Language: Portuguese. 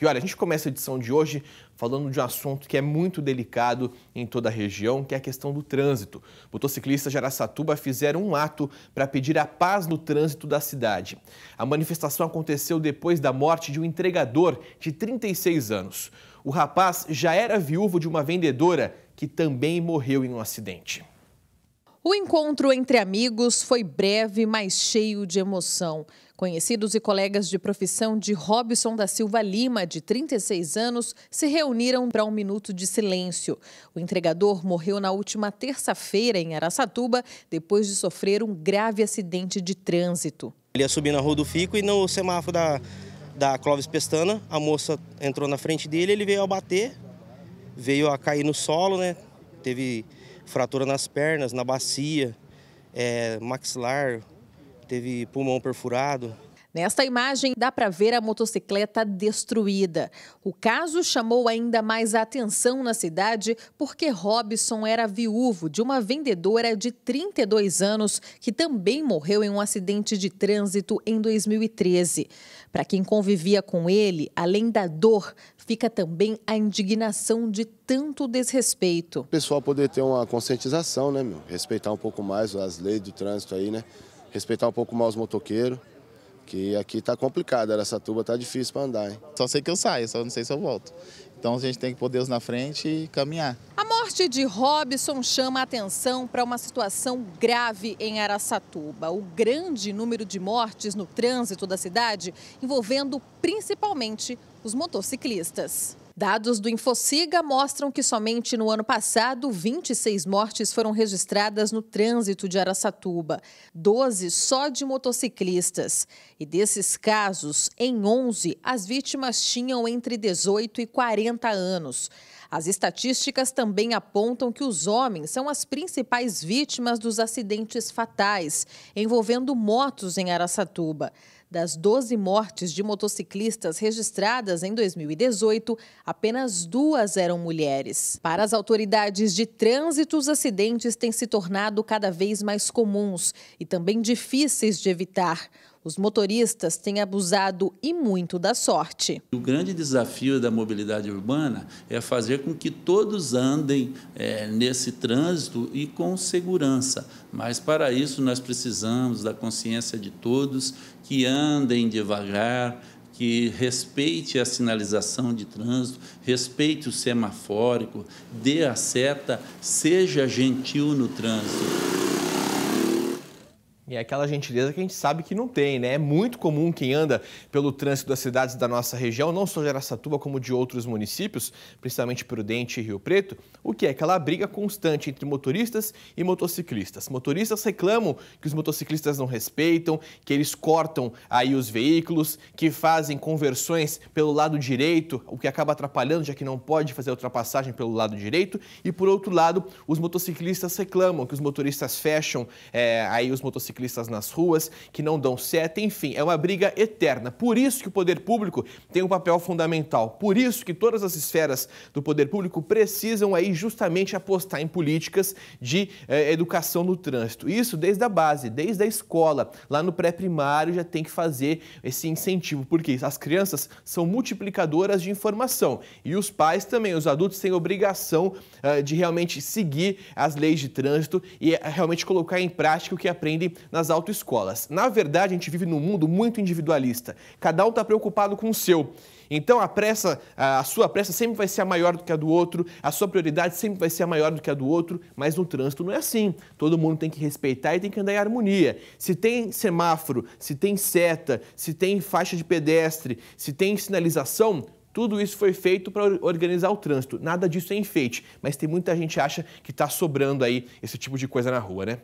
E olha, a gente começa a edição de hoje falando de um assunto que é muito delicado em toda a região, que é a questão do trânsito. Motociclistas de Araçatuba fizeram um ato para pedir a paz no trânsito da cidade. A manifestação aconteceu depois da morte de um entregador de 36 anos. O rapaz já era viúvo de uma vendedora que também morreu em um acidente. O encontro entre amigos foi breve, mas cheio de emoção. Conhecidos e colegas de profissão de Robson da Silva Lima, de 36 anos, se reuniram para um minuto de silêncio. O entregador morreu na última terça-feira em Araçatuba, depois de sofrer um grave acidente de trânsito. Ele ia subir na Rua do Fico e no semáforo da, da Clóvis Pestana, a moça entrou na frente dele, ele veio a bater, veio a cair no solo, né? Teve fratura nas pernas, na bacia, é, maxilar, teve pulmão perfurado, Nesta imagem dá para ver a motocicleta destruída. O caso chamou ainda mais a atenção na cidade porque Robson era viúvo de uma vendedora de 32 anos que também morreu em um acidente de trânsito em 2013. Para quem convivia com ele, além da dor, fica também a indignação de tanto desrespeito. O pessoal poder ter uma conscientização, né, meu? Respeitar um pouco mais as leis do trânsito aí, né? Respeitar um pouco mais os motoqueiros que aqui está complicado, Aracatuba está difícil para andar. Hein? Só sei que eu saio, só não sei se eu volto. Então a gente tem que pôr Deus na frente e caminhar. A morte de Robson chama a atenção para uma situação grave em Araçatuba. O grande número de mortes no trânsito da cidade envolvendo principalmente os motociclistas. Dados do Infociga mostram que somente no ano passado, 26 mortes foram registradas no trânsito de Araçatuba, 12 só de motociclistas. E desses casos, em 11, as vítimas tinham entre 18 e 40 anos. As estatísticas também apontam que os homens são as principais vítimas dos acidentes fatais envolvendo motos em Araçatuba. Das 12 mortes de motociclistas registradas em 2018, apenas duas eram mulheres. Para as autoridades de trânsito, os acidentes têm se tornado cada vez mais comuns e também difíceis de evitar. Os motoristas têm abusado e muito da sorte. O grande desafio da mobilidade urbana é fazer com que todos andem é, nesse trânsito e com segurança. Mas para isso nós precisamos da consciência de todos que andam andem devagar, que respeite a sinalização de trânsito, respeite o semafórico, dê a seta, seja gentil no trânsito. E é aquela gentileza que a gente sabe que não tem, né? É muito comum quem anda pelo trânsito das cidades da nossa região, não só de Aracatuba como de outros municípios, principalmente Prudente e Rio Preto, o que é aquela briga constante entre motoristas e motociclistas. Motoristas reclamam que os motociclistas não respeitam, que eles cortam aí os veículos, que fazem conversões pelo lado direito, o que acaba atrapalhando, já que não pode fazer a ultrapassagem pelo lado direito. E por outro lado, os motociclistas reclamam que os motoristas fecham é, aí os motociclistas ciclistas nas ruas, que não dão seta, enfim, é uma briga eterna. Por isso que o poder público tem um papel fundamental. Por isso que todas as esferas do poder público precisam aí justamente apostar em políticas de eh, educação no trânsito. Isso desde a base, desde a escola. Lá no pré-primário já tem que fazer esse incentivo, porque as crianças são multiplicadoras de informação e os pais também, os adultos têm obrigação eh, de realmente seguir as leis de trânsito e eh, realmente colocar em prática o que aprendem nas autoescolas. Na verdade, a gente vive num mundo muito individualista. Cada um está preocupado com o seu. Então a pressa, a sua pressa sempre vai ser a maior do que a do outro, a sua prioridade sempre vai ser a maior do que a do outro, mas no trânsito não é assim. Todo mundo tem que respeitar e tem que andar em harmonia. Se tem semáforo, se tem seta, se tem faixa de pedestre, se tem sinalização, tudo isso foi feito para organizar o trânsito. Nada disso é enfeite, mas tem muita gente que acha que está sobrando aí esse tipo de coisa na rua, né?